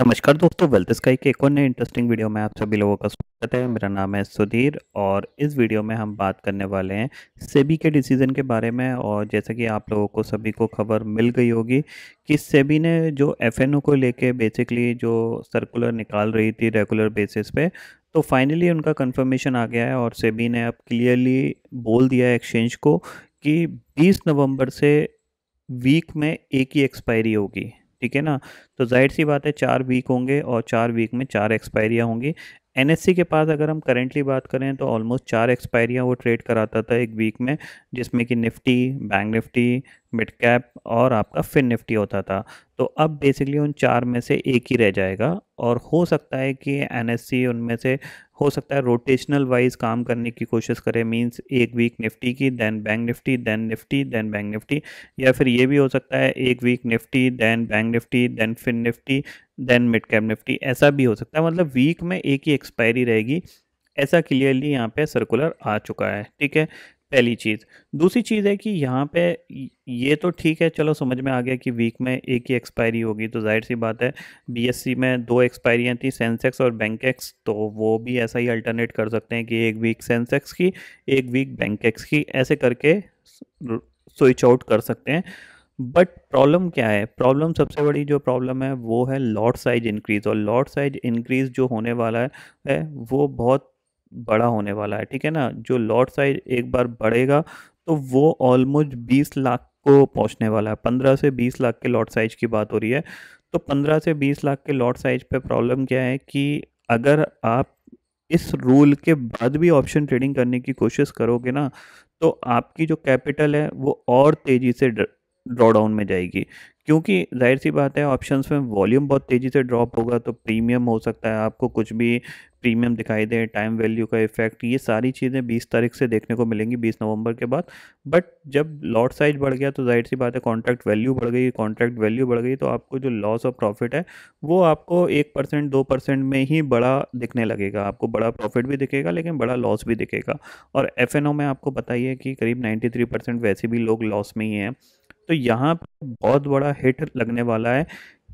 नमस्कार दोस्तों wealth sky के एक और नए इंटरेस्टिंग वीडियो में आप सभी लोगों का स्वागत है मेरा नाम है सुधीर और इस वीडियो में हम बात करने वाले हैं सेबी के डिसीज़न के बारे में और जैसे कि आप लोगों को सभी को खबर मिल गई होगी कि सेबी ने जो एफएनओ को लेके बेसिकली जो सर्कुलर निकाल रही थी रेगुलर बेसिस पे तो फाइनली उनका कन्फर्मेशन आ गया है और सेबी ने अब क्लियरली बोल दिया है एक्सचेंज को कि बीस नवम्बर से वीक में एक ही एक्सपायरी होगी ठीक है ना तो जाहिर सी बात है चार वीक होंगे और चार वीक में चार एक्सपायरियाँ होंगी एन के पास अगर हम करेंटली बात करें तो ऑलमोस्ट चार एक्सपायरियाँ वो ट्रेड कराता था एक वीक में जिसमें कि Nifty bank Nifty mid cap और आपका फिन निफ्टी होता था तो अब बेसिकली उन चार में से एक ही रह जाएगा और हो सकता है कि एन उनमें से हो सकता है रोटेशनल वाइज काम करने की कोशिश करें मींस एक वीक निफ्टी की then bank Nifty then Nifty then bank Nifty या फिर ये भी हो सकता है एक week Nifty then bank Nifty then fin Nifty then mid cap Nifty ऐसा भी हो सकता है मतलब वीक में एक ही एक्सपायरी रहेगी ऐसा क्लियरली यहाँ पे सर्कुलर आ चुका है ठीक है पहली चीज़ दूसरी चीज़ है कि यहाँ पे ये तो ठीक है चलो समझ में आ गया कि वीक में एक ही एक्सपायरी होगी तो जाहिर सी बात है बीएससी में दो एक्सपायरियाँ थी सेंसेक्स और बैंकेक्स तो वो भी ऐसा ही अल्टरनेट कर सकते हैं कि एक वीक सेंसेक्स की एक वीक बैंकेक्स की ऐसे करके स्विच आउट कर सकते हैं बट प्रॉब्लम क्या है प्रॉब्लम सबसे बड़ी जो प्रॉब्लम है वो है लॉट साइज इंक्रीज़ और लॉट साइज इंक्रीज़ जो होने वाला है वो बहुत बड़ा होने वाला है ठीक है ना जो लॉट साइज एक बार बढ़ेगा तो वो ऑलमोस्ट बीस लाख को पहुंचने वाला है पंद्रह से बीस लाख के लॉट साइज की बात हो रही है तो पंद्रह से बीस लाख के लॉट साइज पे प्रॉब्लम क्या है कि अगर आप इस रूल के बाद भी ऑप्शन ट्रेडिंग करने की कोशिश करोगे ना तो आपकी जो कैपिटल है वो और तेज़ी से ड्रॉडाउन में जाएगी क्योंकि जाहिर सी बात है ऑप्शंस में वॉल्यूम बहुत तेज़ी से ड्रॉप होगा तो प्रीमियम हो सकता है आपको कुछ भी प्रीमियम दिखाई दे टाइम वैल्यू का इफेक्ट ये सारी चीज़ें 20 तारीख से देखने को मिलेंगी 20 नवंबर के बाद बट जब लॉट साइज बढ़ गया तो जाहिर सी बात है कॉन्ट्रैक्ट वैल्यू बढ़ गई कॉन्ट्रैक्ट वैल्यू बढ़ गई तो आपको जो लॉस ऑफ प्रॉफिट है वो आपको एक परसेंट दो परसेंट में ही बड़ा दिखने लगेगा आपको बड़ा प्रॉफिट भी दिखेगा लेकिन बड़ा लॉस भी दिखेगा और एफ में आपको बताइए कि करीब नाइन्टी वैसे भी लोग लॉस में ही हैं तो यहाँ पर बहुत बड़ा हिट लगने वाला है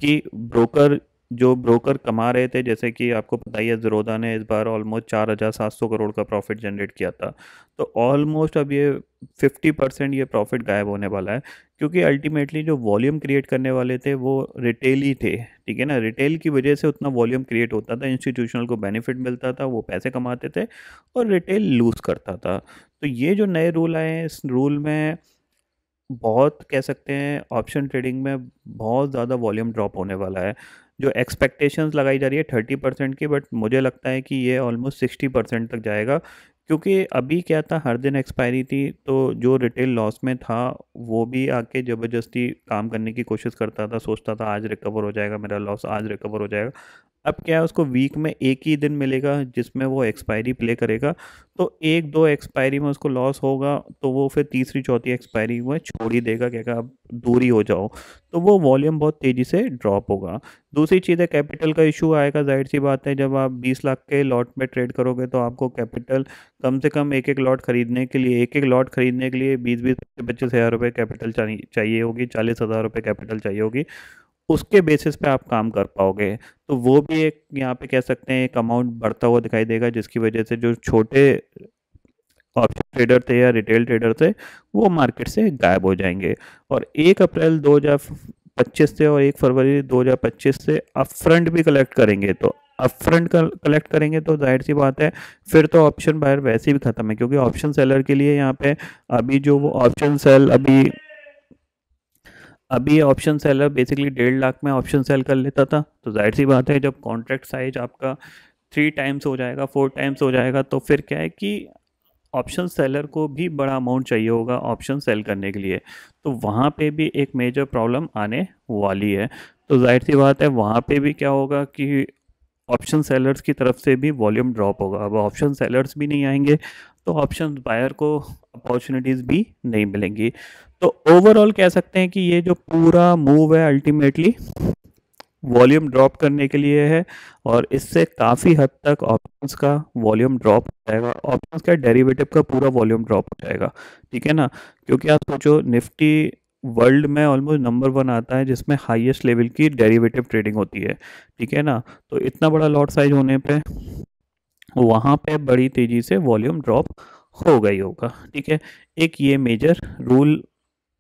कि ब्रोकर जो ब्रोकर कमा रहे थे जैसे कि आपको पता ही है जरोदा ने इस बार ऑलमोस्ट चार हज़ार सात सौ करोड़ का प्रॉफिट जनरेट किया था तो ऑलमोस्ट अब ये फिफ्टी परसेंट ये प्रॉफिट गायब होने वाला है क्योंकि अल्टीमेटली जो वॉल्यूम क्रिएट करने वाले थे वो रिटेल ही थे ठीक है ना रिटेल की वजह से उतना वॉल्यूम क्रिएट होता था इंस्टीट्यूशनल को बेनिफिट मिलता था वो पैसे कमाते थे और रिटेल लूज़ करता था तो ये जो नए रूल आए हैं इस रूल में बहुत कह सकते हैं ऑप्शन ट्रेडिंग में बहुत ज़्यादा वॉल्यूम ड्रॉप होने वाला है जो एक्सपेक्टेशंस लगाई जा रही है थर्टी परसेंट की बट मुझे लगता है कि ये ऑलमोस्ट सिक्सटी परसेंट तक जाएगा क्योंकि अभी क्या था हर दिन एक्सपायरी थी तो जो रिटेल लॉस में था वो भी आके ज़बरदस्ती काम करने की कोशिश करता था सोचता था आज रिकवर हो जाएगा मेरा लॉस आज रिकवर हो जाएगा अब क्या है उसको वीक में एक ही दिन मिलेगा जिसमें वो एक्सपायरी प्ले करेगा तो एक दो एक्सपायरी में उसको लॉस होगा तो वो फिर तीसरी चौथी एक्सपायरी में छोड़ ही देगा क्या आप दूरी हो जाओ तो वो वॉल्यूम बहुत तेज़ी से ड्रॉप होगा दूसरी चीज़ है कैपिटल का इशू आएगा जाहिर सी बात है जब आप बीस लाख के लॉट में ट्रेड करोगे तो आपको कैपिटल कम से कम एक एक लॉट खरीदने के लिए एक एक लॉट खरीदने के लिए बीस बीस पच्चीस हज़ार रुपये कैपिटल चाहिए होगी चालीस हज़ार रुपये कैपिटल चाहिए होगी उसके बेसिस पे आप काम कर पाओगे तो वो भी एक यहाँ पे कह सकते हैं एक अमाउंट बढ़ता हुआ दिखाई देगा जिसकी वजह से जो छोटे ऑप्शन ट्रेडर थे या रिटेल ट्रेडर थे वो मार्केट से गायब हो जाएंगे और एक अप्रैल दो पच्चीस से और एक फरवरी दो हजार पच्चीस से अपफ्रंट भी कलेक्ट करेंगे तो अपफ्रंट कलेक्ट करेंगे तो जाहिर सी बात है फिर तो ऑप्शन बायर वैसे भी ख़त्म है क्योंकि ऑप्शन सेलर के लिए यहाँ पे अभी जो वो ऑप्शन सेल अभी अभी ऑप्शन सेलर बेसिकली डेढ़ लाख में ऑप्शन सेल कर लेता था तो जाहिर सी बात है जब कॉन्ट्रैक्ट साइज आपका थ्री टाइम्स हो जाएगा फोर टाइम्स हो जाएगा तो फिर क्या है कि ऑप्शन सेलर को भी बड़ा अमाउंट चाहिए होगा ऑप्शन सेल करने के लिए तो वहाँ पे भी एक मेजर प्रॉब्लम आने वाली है तो जाहिर सी बात है वहाँ पे भी क्या होगा कि ऑप्शन सेलर्स की तरफ से भी वॉल्यूम ड्रॉप होगा अब ऑप्शन सेलर्स भी नहीं आएंगे तो ऑप्शन बायर को अपॉर्चुनिटीज़ भी नहीं मिलेंगी तो ओवरऑल कह सकते हैं कि ये जो पूरा मूव है अल्टीमेटली वॉल्यूम ड्रॉप करने के लिए है और इससे काफ़ी हद तक ऑप्शंस का वॉल्यूम ड्रॉप हो जाएगा ऑप्शंस का डेरिवेटिव का पूरा वॉल्यूम ड्रॉप हो जाएगा ठीक है ना क्योंकि आप सोचो निफ्टी वर्ल्ड में ऑलमोस्ट नंबर वन आता है जिसमें हाईएस्ट लेवल की डेरिवेटिव ट्रेडिंग होती है ठीक है ना तो इतना बड़ा लॉट साइज होने पर वहाँ पर बड़ी तेज़ी से वॉल्यूम ड्रॉप हो गई होगा ठीक है एक ये मेजर रूल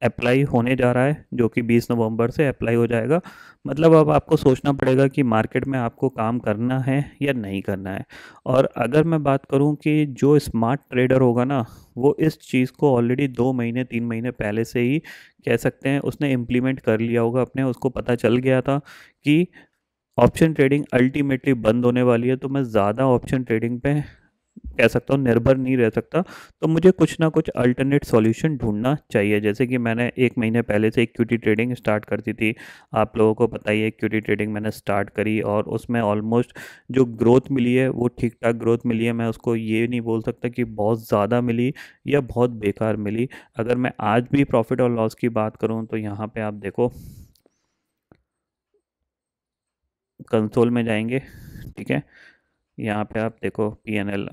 अप्लाई होने जा रहा है जो कि 20 नवंबर से अप्लाई हो जाएगा मतलब अब आपको सोचना पड़ेगा कि मार्केट में आपको काम करना है या नहीं करना है और अगर मैं बात करूं कि जो स्मार्ट ट्रेडर होगा ना वो इस चीज़ को ऑलरेडी दो महीने तीन महीने पहले से ही कह सकते हैं उसने इम्प्लीमेंट कर लिया होगा अपने उसको पता चल गया था कि ऑप्शन ट्रेडिंग अल्टीमेटली बंद होने वाली है तो मैं ज़्यादा ऑप्शन ट्रेडिंग पे कह सकता हूँ निर्भर नहीं रह सकता तो मुझे कुछ ना कुछ अल्टरनेट सॉल्यूशन ढूंढना चाहिए जैसे कि मैंने एक महीने पहले से इक्विटी ट्रेडिंग स्टार्ट करती थी आप लोगों को पता ही है इक्विटी ट्रेडिंग मैंने स्टार्ट करी और उसमें ऑलमोस्ट जो ग्रोथ मिली है वो ठीक ठाक ग्रोथ मिली है मैं उसको ये नहीं बोल सकता कि बहुत ज़्यादा मिली या बहुत बेकार मिली अगर मैं आज भी प्रॉफिट और लॉस की बात करूँ तो यहाँ पर आप देखो कंसोल में जाएंगे ठीक है यहाँ पे आप देखो पी एन एल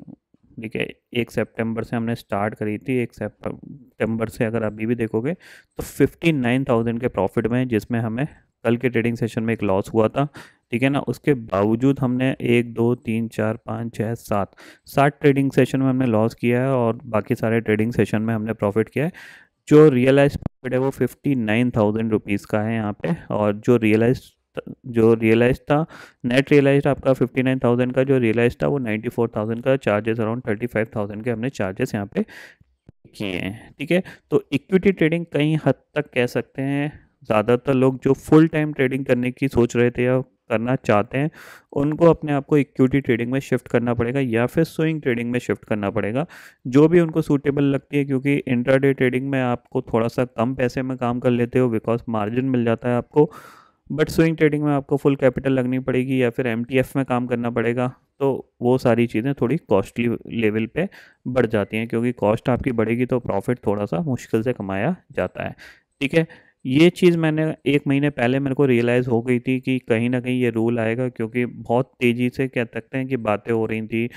ठीक है एक सितंबर से हमने स्टार्ट करी थी एक सितंबर से अगर अभी भी देखोगे तो फिफ्टी नाइन थाउजेंड के प्रॉफिट में जिसमें हमें कल के ट्रेडिंग सेशन में एक लॉस हुआ था ठीक है ना उसके बावजूद हमने एक दो तीन चार पाँच छः सात सात ट्रेडिंग सेशन में हमने लॉस किया है और बाकी सारे ट्रेडिंग सेशन में हमने प्रॉफिट किया है जो रियलाइज प्रॉफिट है वो फिफ्टी नाइन थाउजेंड रुपीज़ का है यहाँ पे और जो रियलाइज जो रियलाइज था नेट रियलाइज आपका फिफ्टी नाइन थाउजेंड का जो रियलाइज था वो नाइन्टी फोर थाउजेंड का charges around thirty five thousand के हमने चार्जेस यहाँ पे किए हैं ठीक है तो इक्विटी ट्रेडिंग कई हद तक कह सकते हैं ज़्यादातर लोग जो फुल टाइम ट्रेडिंग करने की सोच रहे थे या करना चाहते हैं उनको अपने आप को इक्विटी ट्रेडिंग में शिफ्ट करना पड़ेगा या फिर स्विंग ट्रेडिंग में शिफ्ट करना पड़ेगा जो भी उनको सूटेबल लगती है क्योंकि इंट्राडे ट्रेडिंग में आपको थोड़ा सा कम पैसे में काम कर लेते हो बिकॉज मार्जिन मिल जाता है आपको बट स्विंग ट्रेडिंग में आपको फुल कैपिटल लगनी पड़ेगी या फिर एम में काम करना पड़ेगा तो वो सारी चीज़ें थोड़ी कॉस्टली लेवल पे बढ़ जाती हैं क्योंकि कॉस्ट आपकी बढ़ेगी तो प्रॉफिट थोड़ा सा मुश्किल से कमाया जाता है ठीक है ये चीज़ मैंने एक महीने पहले मेरे को रियलाइज़ हो गई थी कि कहीं ना कहीं ये रूल आएगा क्योंकि बहुत तेज़ी से कह सकते हैं कि बातें हो रही थी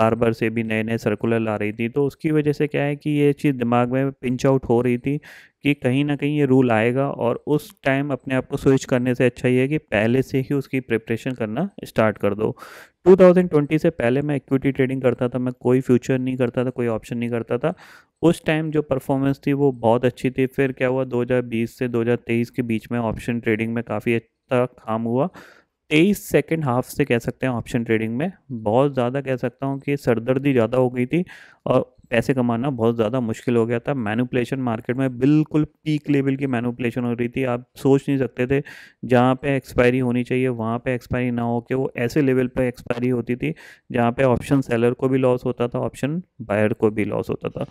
बार बार से भी नए नए सर्कुलर आ रही थी तो उसकी वजह से क्या है कि ये चीज़ दिमाग में पिंच आउट हो रही थी कि कहीं ना कहीं ये रूल आएगा और उस टाइम अपने आप को स्विच करने से अच्छा ये है कि पहले से ही उसकी प्रिपरेशन करना स्टार्ट कर दो 2020 से पहले मैं इक्विटी ट्रेडिंग करता था मैं कोई फ्यूचर नहीं करता था कोई ऑप्शन नहीं करता था उस टाइम जो परफॉर्मेंस थी वो बहुत अच्छी थी फिर क्या हुआ 2020 से 2023 के बीच में ऑप्शन ट्रेडिंग में काफ़ी अच्छा काम हुआ तेईस सेकेंड हाफ से कह सकते हैं ऑप्शन ट्रेडिंग में बहुत ज़्यादा कह सकता हूँ कि सरदर्दी ज़्यादा हो गई थी और पैसे कमाना बहुत ज़्यादा मुश्किल हो गया था मैनुपलेशन मार्केट में बिल्कुल पीक लेवल की मैनुपलेशन हो रही थी आप सोच नहीं सकते थे जहाँ पे एक्सपायरी होनी चाहिए वहाँ पे एक्सपायरी ना हो के वो ऐसे लेवल पे एक्सपायरी होती थी जहाँ पे ऑप्शन सेलर को भी लॉस होता था ऑप्शन बायर को भी लॉस होता था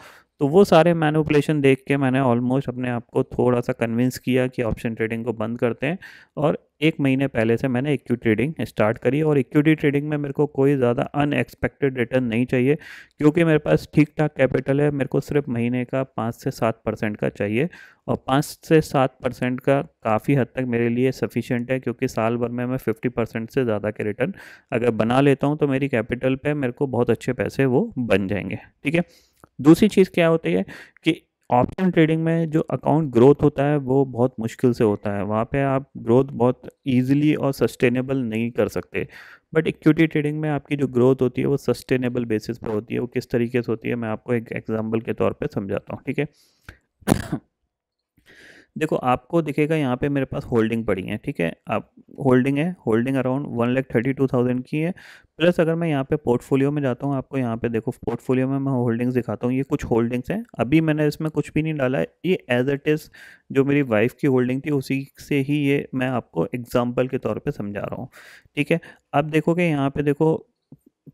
तो वो सारे मैनुपलेशन देख के मैंने ऑलमोस्ट अपने आप को थोड़ा सा कन्विंस किया कि ऑप्शन ट्रेडिंग को बंद करते हैं और एक महीने पहले से मैंने इक्विटी ट्रेडिंग स्टार्ट करी और इक्विटी ट्रेडिंग में मेरे को कोई ज़्यादा अनएक्सपेक्टेड रिटर्न नहीं चाहिए क्योंकि मेरे पास ठीक ठाक कैपिटल है मेरे को सिर्फ महीने का पाँच से सात परसेंट का चाहिए और पाँच से सात परसेंट का काफ़ी हद तक मेरे लिए सफिशेंट है क्योंकि साल भर में मैं फिफ्टी परसेंट से ज़्यादा के रिटर्न अगर बना लेता हूँ तो मेरी कैपिटल पर मेरे को बहुत अच्छे पैसे वो बन जाएंगे ठीक है दूसरी चीज़ क्या होती है कि ऑप्शन ट्रेडिंग में जो अकाउंट ग्रोथ होता है वो बहुत मुश्किल से होता है वहाँ पे आप ग्रोथ बहुत इजीली और सस्टेनेबल नहीं कर सकते बट इक्विटी ट्रेडिंग में आपकी जो ग्रोथ होती है वो सस्टेनेबल बेसिस पर होती है वो किस तरीके से होती है मैं आपको एक एग्जाम्पल के तौर पर समझाता हूँ ठीक है देखो आपको दिखेगा यहाँ पे मेरे पास होल्डिंग पड़ी है ठीक है आप होल्डिंग है holding around one lakh thirty two thousand की है प्लस अगर मैं यहाँ पे पोर्टफोलियो में जाता हूँ आपको यहाँ पे देखो पोर्टफोलियो में मैं होल्डिंग्स दिखाता हूँ ये कुछ होल्डिंग्स हैं अभी मैंने इसमें कुछ भी नहीं डाला है ये एज इट इज़ जो मेरी वाइफ की होल्डिंग थी उसी से ही ये मैं आपको एग्जाम्पल के तौर पर समझा रहा हूँ ठीक है अब देखोगे यहाँ पर देखो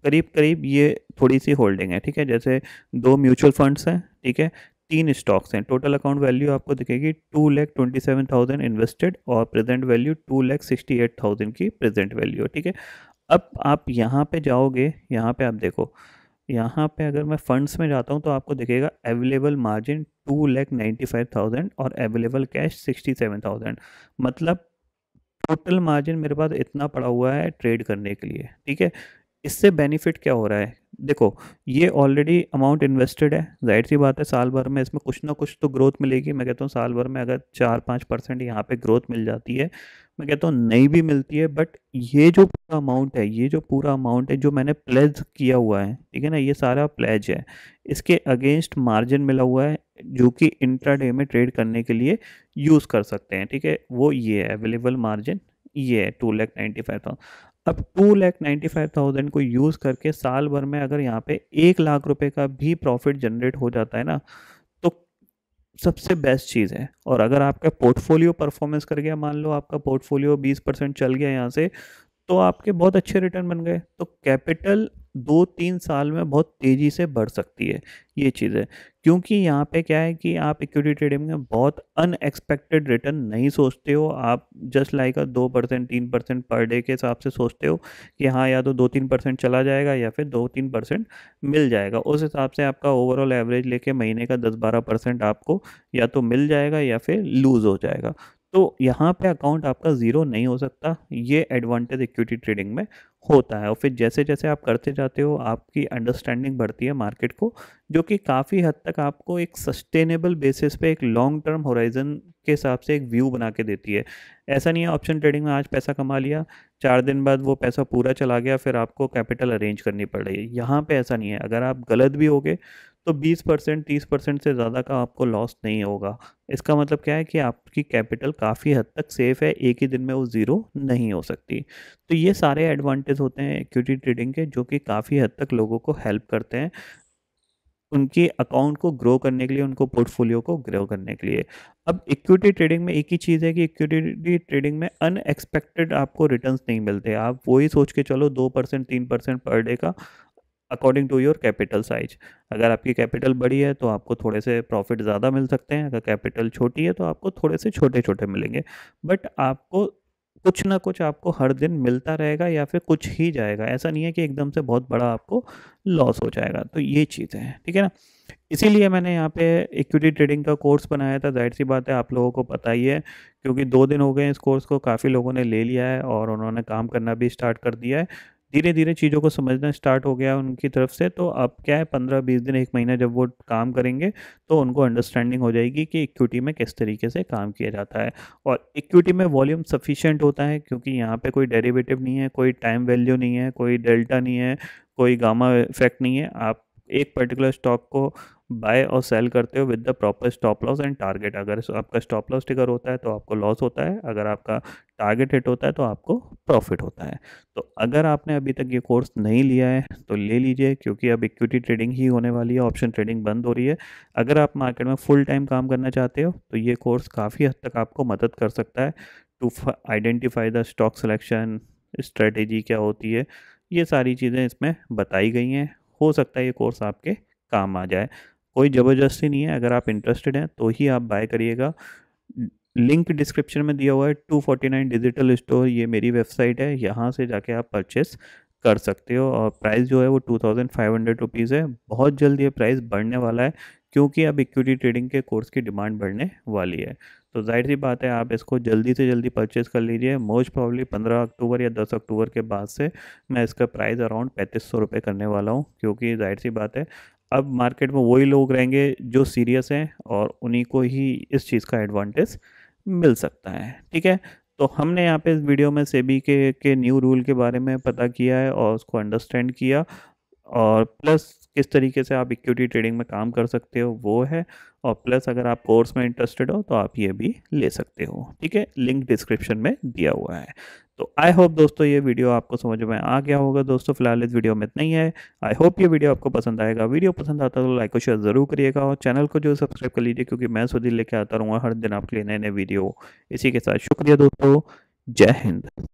करीब करीब ये थोड़ी सी होल्डिंग है ठीक है जैसे दो म्यूचुअल फंड्स हैं ठीक है तीन स्टॉक्स हैं टोटल अकाउंट वैल्यू आपको दिखेगी two lakh twenty seven thousand invested और present value two lakh sixty eight thousand की प्रेजेंट वैल्यू है ठीक है अब आप यहाँ पे जाओगे यहाँ पे आप देखो यहाँ पे अगर मैं फंड्स में जाता हूँ तो आपको दिखेगा available margin two lakh ninety five thousand और available cash sixty seven thousand मतलब टोटल मार्जिन मेरे पास इतना पड़ा हुआ है ट्रेड करने के लिए ठीक है इससे बेनिफिट क्या हो रहा है देखो ये ऑलरेडी अमाउंट इन्वेस्टेड है जाहिर सी बात है साल भर में इसमें कुछ ना कुछ तो ग्रोथ मिलेगी मैं कहता हूँ साल भर में अगर चार पाँच परसेंट यहाँ पे ग्रोथ मिल जाती है मैं कहता हूँ नहीं भी मिलती है बट ये जो पूरा अमाउंट है ये जो पूरा अमाउंट है जो मैंने प्लेज किया हुआ है ठीक है ना ये सारा प्लेज है इसके अगेंस्ट मार्जिन मिला हुआ है जो कि इंट्राडे में ट्रेड करने के लिए यूज़ कर सकते हैं ठीक है वो ये है अवेलेबल मार्जिन ये है two lakh ninety five thousand अब two lakh ninety five thousand को यूज़ करके साल भर में अगर यहाँ पे एक लाख रुपए का भी प्रॉफिट जनरेट हो जाता है ना तो सबसे बेस्ट चीज़ है और अगर आपका पोर्टफोलियो परफॉर्मेंस कर गया मान लो आपका पोर्टफोलियो बीस परसेंट चल गया यहाँ से तो आपके बहुत अच्छे रिटर्न बन गए तो कैपिटल दो तीन साल में बहुत तेज़ी से बढ़ सकती है ये चीज़ें क्योंकि यहाँ पे क्या है कि आप इक्विटी ट्रेडिंग में बहुत अनएक्सपेक्टेड रिटर्न नहीं सोचते हो आप जस्ट लाइक अ दो परसेंट तीन परसेंट पर डे के हिसाब से सोचते हो कि हाँ या तो दो तीन परसेंट चला जाएगा या फिर दो तीन परसेंट मिल जाएगा उस हिसाब से आपका ओवरऑल एवरेज लेके महीने का दस बारह परसेंट आपको या तो मिल जाएगा या फिर लूज़ हो जाएगा तो यहाँ पे अकाउंट आपका ज़ीरो नहीं हो सकता ये एडवांटेज इक्विटी ट्रेडिंग में होता है और फिर जैसे जैसे आप करते जाते हो आपकी अंडरस्टैंडिंग बढ़ती है मार्केट को जो कि काफ़ी हद तक आपको एक सस्टेनेबल बेसिस पे एक लॉन्ग टर्म होराइजन के हिसाब से एक व्यू बना के देती है ऐसा नहीं है ऑप्शन ट्रेडिंग में आज पैसा कमा लिया चार दिन बाद वो पैसा पूरा चला गया फिर आपको कैपिटल अरेंज करनी पड़ रही है यहाँ पर ऐसा नहीं है अगर आप गलत भी हो गए तो 20 परसेंट तीस परसेंट से ज़्यादा का आपको लॉस नहीं होगा इसका मतलब क्या है कि आपकी कैपिटल काफ़ी हद तक सेफ़ है एक ही दिन में वो ज़ीरो नहीं हो सकती तो ये सारे एडवांटेज होते हैं इक्विटी ट्रेडिंग के जो कि काफ़ी हद तक लोगों को हेल्प करते हैं उनके अकाउंट को ग्रो करने के लिए उनको पोर्टफोलियो को ग्रो करने के लिए अब इक्विटी ट्रेडिंग में एक ही चीज़ है कि इक्विटी ट्रेडिंग में अनएक्सपेक्टेड आपको रिटर्न्स नहीं मिलते आप वही सोच के चलो दो परसेंट तीन परसेंट पर डे का according to your capital size अगर आपकी कैपिटल बड़ी है तो आपको थोड़े से प्रॉफिट ज़्यादा मिल सकते हैं अगर कैपिटल छोटी है तो आपको थोड़े से छोटे छोटे मिलेंगे बट आपको कुछ ना कुछ आपको हर दिन मिलता रहेगा या फिर कुछ ही जाएगा ऐसा नहीं है कि एकदम से बहुत बड़ा आपको लॉस हो जाएगा तो ये चीज़ है ठीक है ना इसीलिए मैंने यहाँ पे इक्विटी ट्रेडिंग का कोर्स बनाया था जाहिर सी बात है आप लोगों को पता ही है क्योंकि दो दिन हो गए इस कोर्स को काफ़ी लोगों ने ले लिया है और उन्होंने काम करना भी स्टार्ट कर दिया है धीरे धीरे चीज़ों को समझना स्टार्ट हो गया उनकी तरफ से तो अब क्या है पंद्रह बीस दिन एक महीना जब वो काम करेंगे तो उनको अंडरस्टैंडिंग हो जाएगी कि इक्विटी में किस तरीके से काम किया जाता है और इक्विटी में वॉल्यूम सफिशेंट होता है क्योंकि यहाँ पे कोई डेरिवेटिव नहीं है कोई टाइम वैल्यू नहीं है कोई डेल्टा नहीं है कोई गामा इफेक्ट नहीं है आप एक पर्टिकुलर स्टॉक को बाय और सेल करते हो with the proper stop loss and target अगर आपका स्टॉप लॉस टिकर होता है तो आपको लॉस होता है अगर आपका टारगेट हिट होता है तो आपको प्रॉफिट होता है तो अगर आपने अभी तक ये कोर्स नहीं लिया है तो ले लीजिए क्योंकि अब इक्विटी ट्रेडिंग ही होने वाली है ऑप्शन ट्रेडिंग बंद हो रही है अगर आप मार्केट में फुल टाइम काम करना चाहते हो तो ये कोर्स काफ़ी हद तक आपको मदद कर सकता है to identify the stock selection strategy क्या होती है ये सारी चीज़ें इसमें बताई गई हैं हो सकता है ये कोर्स आपके काम आ जाए कोई ज़बरदस्ती नहीं है अगर आप इंटरेस्टेड हैं तो ही आप बाय करिएगा लिंक डिस्क्रिप्शन में दिया हुआ है two forty nine digital store ये मेरी वेबसाइट है यहाँ से जाके आप परचेस कर सकते हो और प्राइस जो है वो two thousand five hundred rupees है बहुत जल्द ये प्राइस बढ़ने वाला है क्योंकि अब इक्विटी ट्रेडिंग के कोर्स की डिमांड बढ़ने वाली है तो जाहिर सी बात है आप इसको जल्दी से जल्दी परचेस कर लीजिए मोस्ट प्रॉब्ली पंद्रह अक्टूबर या दस अक्टूबर के बाद से मैं इसका प्राइस अराउंड पैंतीस सौ रुपये करने वाला हूँ क्योंकि जाहिर सी बात है अब मार्केट में वही लोग रहेंगे जो सीरियस हैं और उन्हीं को ही इस चीज़ का एडवांटेज मिल सकता है ठीक है तो हमने यहाँ पे इस वीडियो में सेबी के के न्यू रूल के बारे में पता किया है और उसको अंडरस्टैंड किया और प्लस किस तरीके से आप इक्विटी ट्रेडिंग में काम कर सकते हो वो है और प्लस अगर आप कोर्स में इंटरेस्टेड हो तो आप ये भी ले सकते हो ठीक है लिंक डिस्क्रिप्शन में दिया हुआ है तो आई होप दोस्तों ये वीडियो आपको समझ में आ गया होगा दोस्तों फिलहाल इस वीडियो में इतना ही है आई होप ये वीडियो आपको पसंद आएगा वीडियो पसंद आता तो लाइक और शेयर ज़रूर करिएगा और चैनल को जो सब्सक्राइब कर लीजिए क्योंकि मैं सुधीर लेके आता रहूँगा हर दिन आपके लिए नए नए वीडियो इसी के साथ शुक्रिया दोस्तों जय हिंद